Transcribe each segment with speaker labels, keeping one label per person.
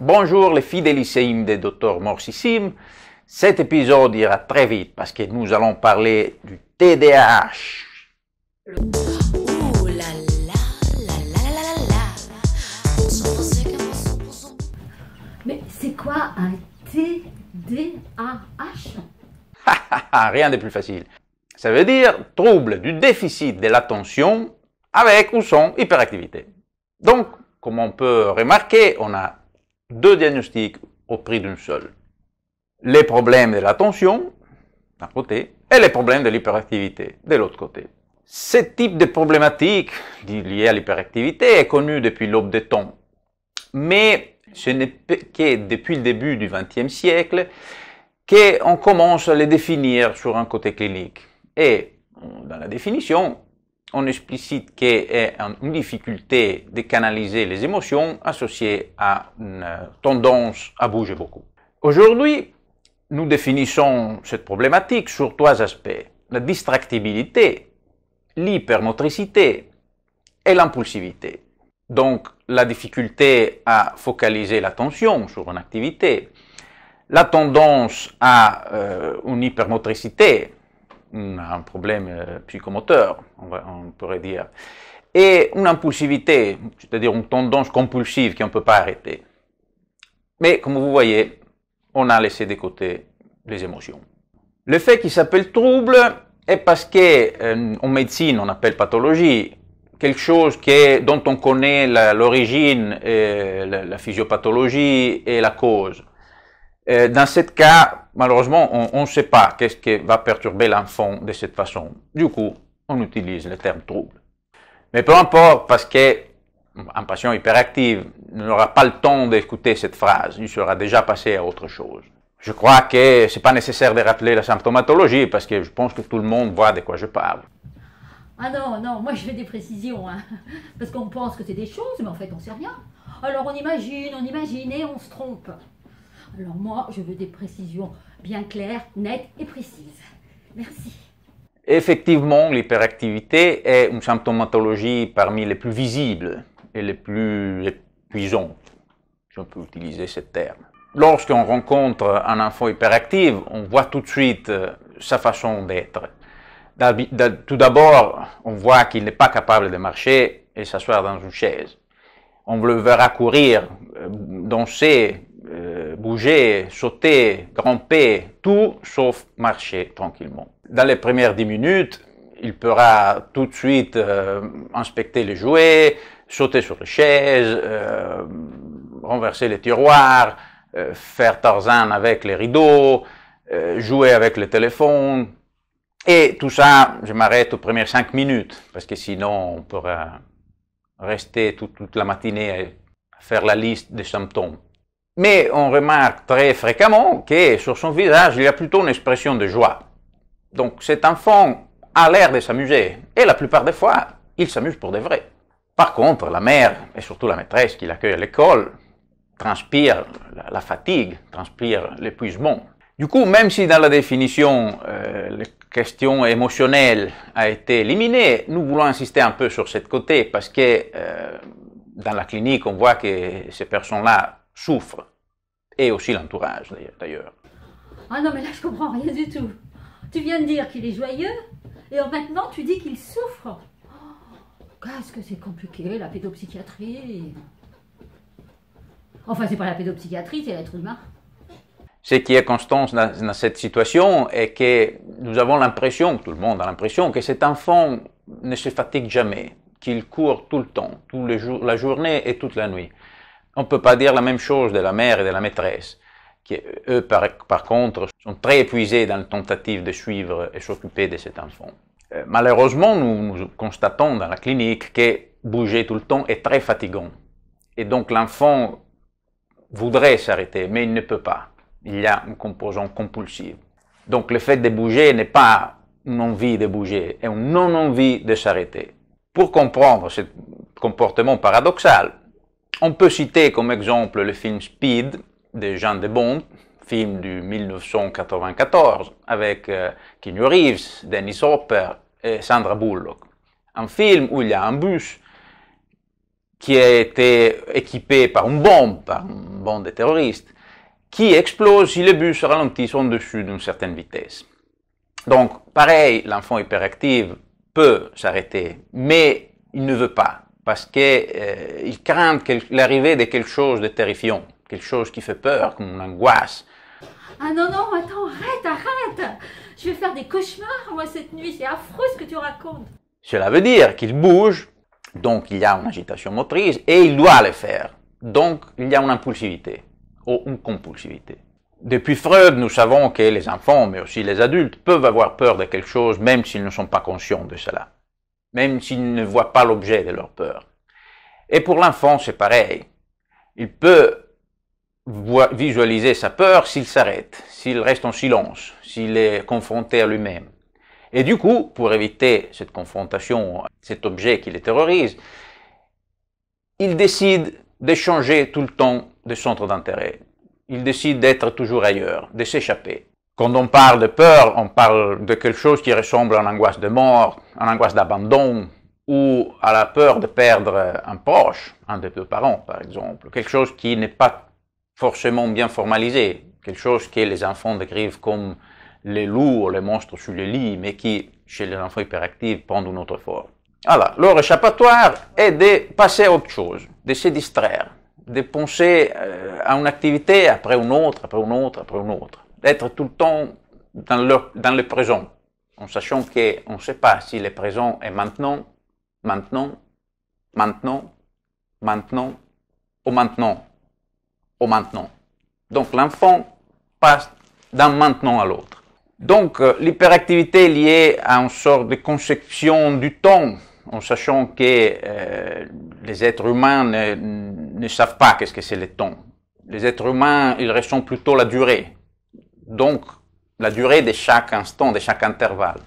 Speaker 1: Bonjour les fidélisséimes des docteurs Morsissim. Cet épisode ira très vite parce que nous allons parler du TDAH. Mais c'est quoi un TDAH Rien de plus facile. Ça veut dire trouble du déficit de l'attention avec ou sans hyperactivité. Donc, comme on peut remarquer, on a deux diagnostics au prix d'une seule. Les problèmes de l'attention, d'un côté, et les problèmes de l'hyperactivité, de l'autre côté. Ce type de problématique liée à l'hyperactivité est connu depuis l'aube des temps. Mais ce n'est que depuis le début du XXe siècle qu'on commence à les définir sur un côté clinique. Et dans la définition, on explicite qu'il est une difficulté de canaliser les émotions associées à une tendance à bouger beaucoup. Aujourd'hui, nous définissons cette problématique sur trois aspects. La distractibilité, l'hypermotricité et l'impulsivité. Donc la difficulté à focaliser l'attention sur une activité, la tendance à euh, une hypermotricité, un problème euh, psychomoteur, on, pourrait dire, et une impulsivité, c'est-à-dire une tendance compulsive qu'on ne peut pas arrêter. Mais comme vous voyez, on a laissé de côté les émotions. Le fait qu'il s'appelle trouble est parce que euh, en médecine on appelle pathologie quelque chose qui est, dont on connaît l'origine, la, la, physiopathologie et la cause. Euh, dans ce cas, malheureusement, on ne sait pas qu'est-ce qui va perturber l'enfant de cette façon. Du coup, on utilise le terme trouble. Mais peu importe, parce que un patient hyperactif n'aura pas le temps d'écouter cette phrase, il sera déjà passé à autre chose. Je crois que c'est pas nécessaire de rappeler la symptomatologie parce que je pense que tout le monde voit de quoi je parle. Ah non, non, moi je fais des précisions, hein. parce qu'on pense que c'est des choses, mais en fait on sait rien. Alors on imagine, on imagine et on se trompe. Alors moi, je veux des précisions bien claires, nettes et précises. Merci. Effectivement, l'hyperactivité est une symptomatologie parmi les plus visibles et les plus épuisantes, si on peut utiliser ce terme. Lorsqu'on rencontre un enfant hyperactif, on voit tout de suite euh, sa façon d'être. Tout d'abord, on voit qu'il n'est pas capable de marcher et s'asseoir dans une chaise. On le verra courir, euh, danser, bouger, sauter, grimper, tout sauf marcher tranquillement. Dans les premières 10 minutes, il pourra tout de suite euh, inspecter les jouets, sauter sur les chaises, euh, renverser les tiroirs, euh, faire Tarzan avec les rideaux, jouer avec le téléphone. Et tout ça, je m'arrête aux premières 5 minutes, parce que sinon on pourra rester toute, toute la matinée à faire la liste des symptômes mais on remarque très fréquemment que sur son visage, il y a plutôt une expression de joie. Donc cet enfant a l'air de s'amuser, et la plupart des fois, il s'amuse pour de vrai. Par contre, la mère, et surtout la maîtresse qui l'accueille à l'école, transpire la fatigue, transpire l'épuisement. Du coup, même si dans la définition, euh, les la question émotionnelle a été éliminée, nous voulons insister un peu sur cet côté, parce que euh, dans la clinique, on voit que ces personnes-là souffre. Et aussi l'entourage, d'ailleurs. Ah non, mais là, je comprends rien du tout. Tu viens de dire qu'il est joyeux, et maintenant, tu dis qu'il souffre. Oh, qu'est-ce que c'est compliqué, la pédopsychiatrie. Enfin, c'est pas la pédopsychiatrie, c'est l'être humain. Ce qui est constant dans, cette situation est que nous avons l'impression, tout le monde a l'impression, que cet enfant ne se fatigue jamais, qu'il court tout le temps, tout le jour, la journée et toute la nuit. On ne peut pas dire la même chose de la mère et de la maîtresse, qui, eux, par, contre, sont très épuisés dans la tentative de suivre et s'occuper de cet enfant. Euh, malheureusement, nous, constatons dans la clinique que bouger tout le temps est très fatigant. Et donc l'enfant voudrait s'arrêter, mais il ne peut pas. Il y a une composante compulsive. Donc le fait de bouger n'est pas une envie de bouger, est une non-envie de s'arrêter. Pour comprendre ce comportement paradoxal, on peut citer comme exemple le film Speed de Jean de Bond, film du 1994 avec euh, Keanu Reeves, Dennis Hopper et Sandra Bullock. Un film où il y a un bus qui a été équipé par une bombe, par une bombe de terroristes, qui explose si le bus se ralentit au-dessus d'une certaine vitesse. Donc, pareil, l'enfant hyperactif peut s'arrêter, mais il ne veut pas parce qu'ils euh, craignent l'arrivée de quelque chose de terrifiant, quelque chose qui fait peur, comme une angoisse. Ah non, non, attends, arrête, arrête Je vais faire des cauchemars, moi, cette nuit, c'est affreux ce que tu racontes. Cela veut dire qu'il bouge, donc il y a une agitation motrice, et il doit le faire. Donc il y a une impulsivité, ou une compulsivité. Depuis Freud, nous savons que les enfants, mais aussi les adultes, peuvent avoir peur de quelque chose, même s'ils ne sont pas conscients de cela même s'ils ne voient pas l'objet de leur peur. Et pour l'enfant, c'est pareil. Il peut visualiser sa peur s'il s'arrête, s'il reste en silence, s'il est confronté à lui-même. Et du coup, pour éviter cette confrontation, cet objet qui les terrorise, il décide d'échanger tout le temps de centre d'intérêt. Il décide d'être toujours ailleurs, de s'échapper. Quand on parle de peur, on parle de quelque chose qui ressemble à l'angoisse de mort, à l'angoisse d'abandon, ou à la peur de perdre un proche, un des deux parents par exemple, quelque chose qui n'est pas forcément bien formalisé, quelque chose que les enfants décrivent comme les loups ou les monstres sur le lit, mais qui, chez les enfants hyperactifs, prend une autre forme. Alors, leur échappatoire est de passer à autre chose, de se distraire, de penser euh, à une activité après une autre, après une autre, après une autre d'être tout le temps dans, le présent, en sachant qu'on ne sait pas si le présent est maintenant, maintenant, maintenant, maintenant, ou maintenant, ou maintenant. Donc l'enfant passe d'un maintenant à l'autre. Donc euh, l'hyperactivité est liée à une sorte de conception du temps, en sachant que euh, les êtres humains ne, ne savent pas qu'est-ce que c'est le temps. Les êtres humains, ils ressentent plutôt la durée, donc la durée de chaque instant, de chaque intervalle.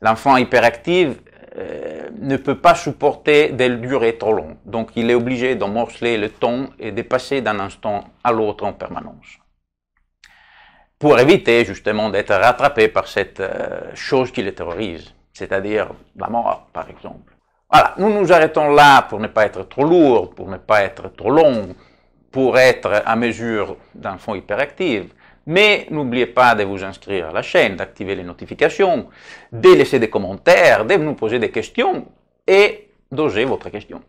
Speaker 1: L'enfant hyperactif euh, ne peut pas supporter des durées trop longues, donc il est obligé d'en morceler le temps et de passer d'un instant à l'autre en permanence. Pour éviter justement d'être rattrapé par cette euh, chose qui le terrorise, c'est-à-dire la mort par exemple. Voilà, nous nous arrêtons là pour ne pas être trop lourd, pour ne pas être trop long, pour être à mesure d'un hyperactifs. hyperactif. Mais n'oubliez pas de vous inscrire à la chaîne, d'activer les notifications, de laisser des commentaires, de nous poser des questions et d'oser votre question.